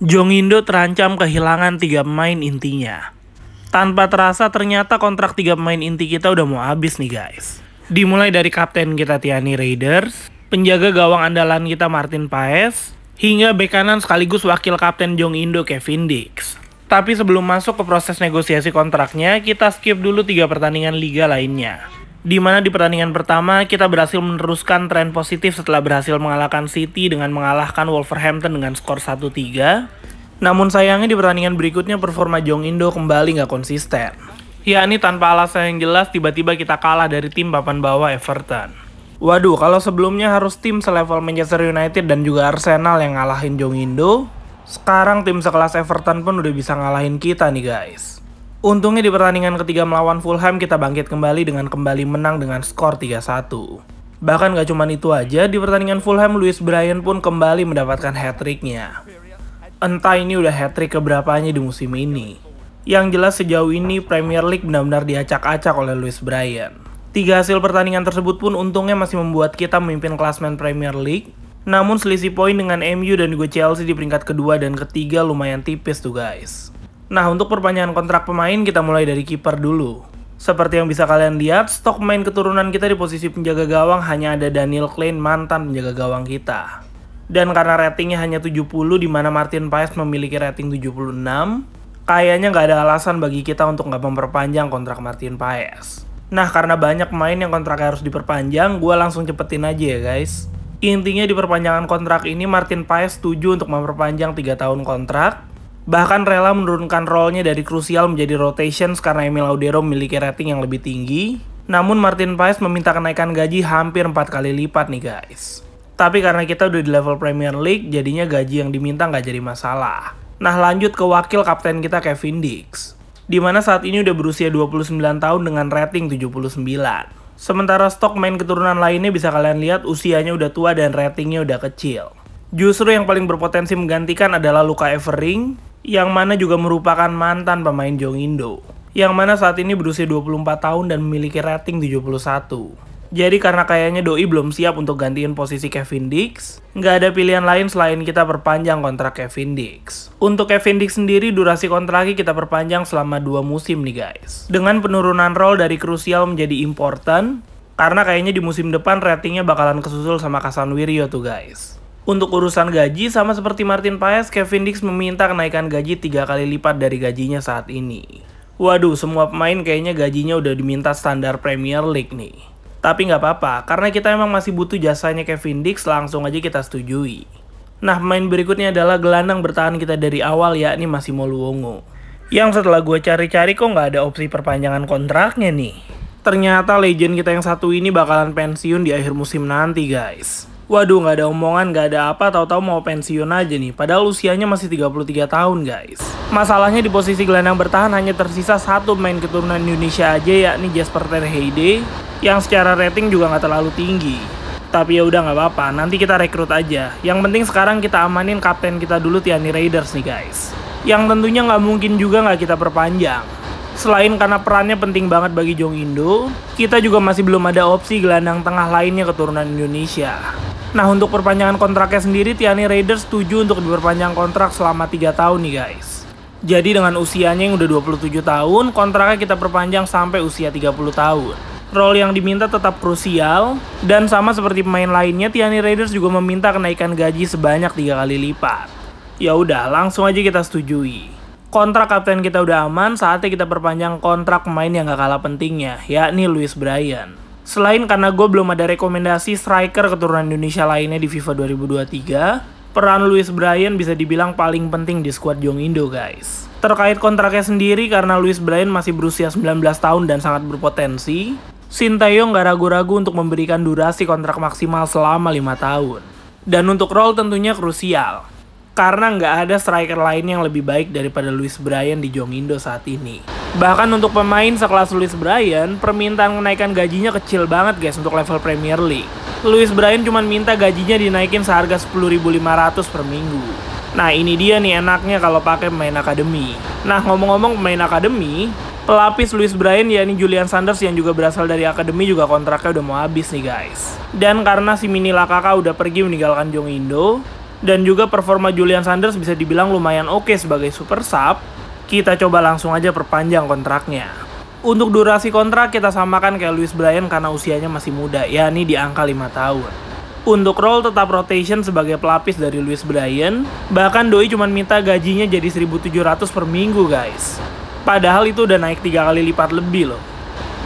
Jongindo terancam kehilangan tiga pemain intinya. Tanpa terasa ternyata kontrak tiga pemain inti kita udah mau habis nih guys. Dimulai dari kapten kita Tiani Raiders, penjaga gawang andalan kita Martin Paes, hingga bek kanan sekaligus wakil kapten Jongindo Kevin Dix. Tapi sebelum masuk ke proses negosiasi kontraknya, kita skip dulu tiga pertandingan liga lainnya di mana di pertandingan pertama kita berhasil meneruskan tren positif setelah berhasil mengalahkan City dengan mengalahkan Wolverhampton dengan skor 1-3. Namun sayangnya di pertandingan berikutnya performa Jong Indo kembali nggak konsisten. Ya ini tanpa alasan yang jelas tiba-tiba kita kalah dari tim papan bawah Everton. Waduh, kalau sebelumnya harus tim selevel Manchester United dan juga Arsenal yang ngalahin Jong Indo, sekarang tim sekelas Everton pun udah bisa ngalahin kita nih guys. Untungnya di pertandingan ketiga melawan Fulham kita bangkit kembali dengan kembali menang dengan skor 3-1. Bahkan gak cuma itu aja, di pertandingan Fulham Luis Bryan pun kembali mendapatkan hat-tricknya. Entah ini udah hat-trick keberapanya di musim ini. Yang jelas sejauh ini Premier League benar-benar diacak-acak oleh Luis Bryan. Tiga hasil pertandingan tersebut pun untungnya masih membuat kita memimpin klasmen Premier League. Namun selisih poin dengan MU dan juga Chelsea di peringkat kedua dan ketiga lumayan tipis tuh guys. Nah, untuk perpanjangan kontrak pemain kita mulai dari kiper dulu. Seperti yang bisa kalian lihat, stok main keturunan kita di posisi penjaga gawang hanya ada Daniel Klein, mantan penjaga gawang kita. Dan karena ratingnya hanya 70, di mana Martin Paes memiliki rating 76, kayaknya nggak ada alasan bagi kita untuk nggak memperpanjang kontrak Martin Paes. Nah, karena banyak main yang kontraknya harus diperpanjang, gue langsung cepetin aja ya guys. Intinya di perpanjangan kontrak ini Martin Paes setuju untuk memperpanjang 3 tahun kontrak, bahkan rela menurunkan role-nya dari krusial menjadi rotation karena Emil Audero memiliki rating yang lebih tinggi. Namun Martin Paes meminta kenaikan gaji hampir 4 kali lipat nih guys. Tapi karena kita udah di level Premier League, jadinya gaji yang diminta nggak jadi masalah. Nah lanjut ke wakil kapten kita Kevin Dix. Dimana saat ini udah berusia 29 tahun dengan rating 79. Sementara stok main keturunan lainnya bisa kalian lihat usianya udah tua dan ratingnya udah kecil. Justru yang paling berpotensi menggantikan adalah Luka Evering, yang mana juga merupakan mantan pemain Jong Indo, yang mana saat ini berusia 24 tahun dan memiliki rating 71. Jadi karena kayaknya Doi belum siap untuk gantiin posisi Kevin Dix, nggak ada pilihan lain selain kita perpanjang kontrak Kevin Dix. Untuk Kevin Dix sendiri, durasi kontraknya kita perpanjang selama dua musim nih guys. Dengan penurunan role dari krusial menjadi important, karena kayaknya di musim depan ratingnya bakalan kesusul sama Kasan Wirio tuh guys. Untuk urusan gaji, sama seperti Martin Paes, Kevin Dix meminta kenaikan gaji tiga kali lipat dari gajinya saat ini. Waduh, semua pemain kayaknya gajinya udah diminta standar Premier League nih. Tapi nggak apa-apa, karena kita emang masih butuh jasanya Kevin Dix, langsung aja kita setujui. Nah, pemain berikutnya adalah gelandang bertahan kita dari awal, yakni Massimo Luongo. Yang setelah gue cari-cari kok nggak ada opsi perpanjangan kontraknya nih. Ternyata legend kita yang satu ini bakalan pensiun di akhir musim nanti guys. Waduh nggak ada omongan, nggak ada apa, tahu-tahu mau pensiun aja nih. Padahal usianya masih 33 tahun guys. Masalahnya di posisi gelandang bertahan hanya tersisa satu main keturunan Indonesia aja yakni Jasper Terheide yang secara rating juga nggak terlalu tinggi. Tapi ya udah nggak apa-apa, nanti kita rekrut aja. Yang penting sekarang kita amanin kapten kita dulu Tiani Raiders nih guys. Yang tentunya nggak mungkin juga nggak kita perpanjang. Selain karena perannya penting banget bagi Jong Indo, kita juga masih belum ada opsi gelandang tengah lainnya keturunan Indonesia. Nah, untuk perpanjangan kontraknya sendiri, Tiani Raiders setuju untuk diperpanjang kontrak selama 3 tahun nih guys. Jadi dengan usianya yang udah 27 tahun, kontraknya kita perpanjang sampai usia 30 tahun. Role yang diminta tetap krusial, dan sama seperti pemain lainnya, Tiani Raiders juga meminta kenaikan gaji sebanyak tiga kali lipat. Ya udah, langsung aja kita setujui kontrak kapten kita udah aman, saatnya kita perpanjang kontrak pemain yang gak kalah pentingnya, yakni Luis Brian. Selain karena gue belum ada rekomendasi striker keturunan Indonesia lainnya di FIFA 2023, peran Luis Brian bisa dibilang paling penting di skuad Jong Indo guys. Terkait kontraknya sendiri karena Luis Brian masih berusia 19 tahun dan sangat berpotensi, Sinteyong gak ragu-ragu untuk memberikan durasi kontrak maksimal selama 5 tahun. Dan untuk role tentunya krusial karena nggak ada striker lain yang lebih baik daripada Luis Brian di Jongindo saat ini. Bahkan untuk pemain sekelas Luis Brian, permintaan kenaikan gajinya kecil banget guys untuk level Premier League. Luis Brian cuma minta gajinya dinaikin seharga 10.500 per minggu. Nah ini dia nih enaknya kalau pakai pemain akademi. Nah ngomong-ngomong pemain akademi, pelapis Luis Brian yakni Julian Sanders yang juga berasal dari akademi juga kontraknya udah mau habis nih guys. Dan karena si Mini Lakaka udah pergi meninggalkan Jong Indo, dan juga performa Julian Sanders bisa dibilang lumayan oke okay sebagai super sub, kita coba langsung aja perpanjang kontraknya. Untuk durasi kontrak kita samakan kayak Luis Bryan karena usianya masih muda, yakni di angka 5 tahun. Untuk role tetap rotation sebagai pelapis dari Luis Bryan, bahkan Doi cuma minta gajinya jadi 1700 per minggu guys. Padahal itu udah naik tiga kali lipat lebih loh.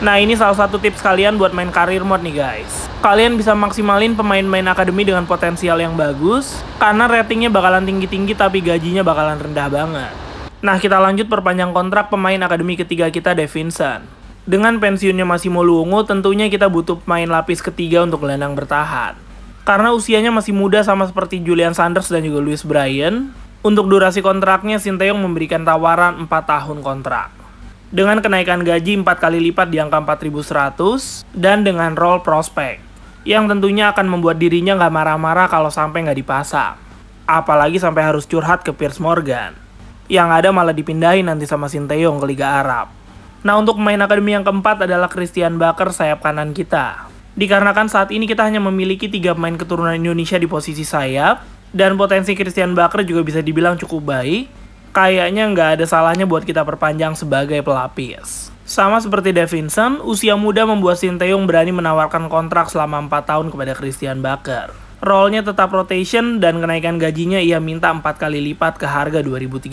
Nah ini salah satu tips kalian buat main karir mod nih guys. Kalian bisa maksimalin pemain-pemain akademi dengan potensial yang bagus, karena ratingnya bakalan tinggi-tinggi tapi gajinya bakalan rendah banget. Nah kita lanjut perpanjang kontrak pemain akademi ketiga kita Devinson. Dengan pensiunnya masih mau luungu, tentunya kita butuh pemain lapis ketiga untuk gelandang bertahan. Karena usianya masih muda sama seperti Julian Sanders dan juga Luis Bryan, untuk durasi kontraknya Sinteyong memberikan tawaran 4 tahun kontrak dengan kenaikan gaji 4 kali lipat di angka 4.100 dan dengan role prospect, yang tentunya akan membuat dirinya nggak marah-marah kalau sampai nggak dipasang. Apalagi sampai harus curhat ke Piers Morgan. Yang ada malah dipindahin nanti sama Sinteyong ke Liga Arab. Nah untuk pemain akademi yang keempat adalah Christian Baker sayap kanan kita. Dikarenakan saat ini kita hanya memiliki tiga pemain keturunan Indonesia di posisi sayap, dan potensi Christian Baker juga bisa dibilang cukup baik, kayaknya nggak ada salahnya buat kita perpanjang sebagai pelapis. Sama seperti Davinson, usia muda membuat Sinteyong berani menawarkan kontrak selama 4 tahun kepada Christian Baker. role tetap rotation dan kenaikan gajinya ia minta 4 kali lipat ke harga 2300.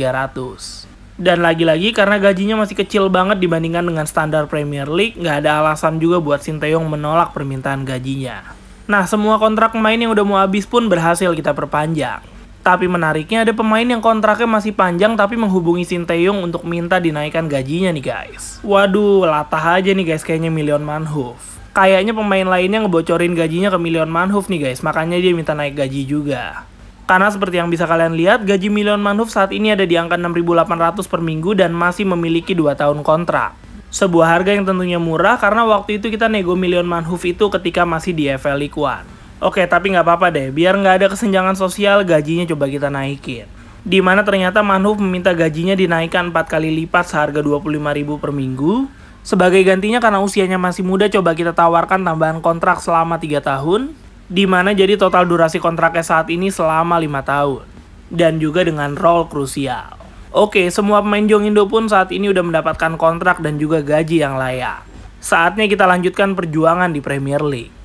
Dan lagi-lagi karena gajinya masih kecil banget dibandingkan dengan standar Premier League, nggak ada alasan juga buat Sinteyong menolak permintaan gajinya. Nah, semua kontrak main yang udah mau habis pun berhasil kita perpanjang. Tapi menariknya ada pemain yang kontraknya masih panjang tapi menghubungi Sinteyong untuk minta dinaikkan gajinya nih guys. Waduh, latah aja nih guys kayaknya Million Manhoof. Kayaknya pemain lainnya ngebocorin gajinya ke Million Manhoof nih guys, makanya dia minta naik gaji juga. Karena seperti yang bisa kalian lihat, gaji Million Manhoof saat ini ada di angka 6.800 per minggu dan masih memiliki 2 tahun kontrak. Sebuah harga yang tentunya murah karena waktu itu kita nego Million Manhoof itu ketika masih di FL League One. Oke, tapi nggak apa-apa deh. Biar nggak ada kesenjangan sosial, gajinya coba kita naikin. Di mana ternyata Manhoof meminta gajinya dinaikkan 4 kali lipat seharga 25.000 per minggu. Sebagai gantinya karena usianya masih muda, coba kita tawarkan tambahan kontrak selama 3 tahun. Di mana jadi total durasi kontraknya saat ini selama 5 tahun. Dan juga dengan role krusial. Oke, semua pemain Jong Indo pun saat ini udah mendapatkan kontrak dan juga gaji yang layak. Saatnya kita lanjutkan perjuangan di Premier League.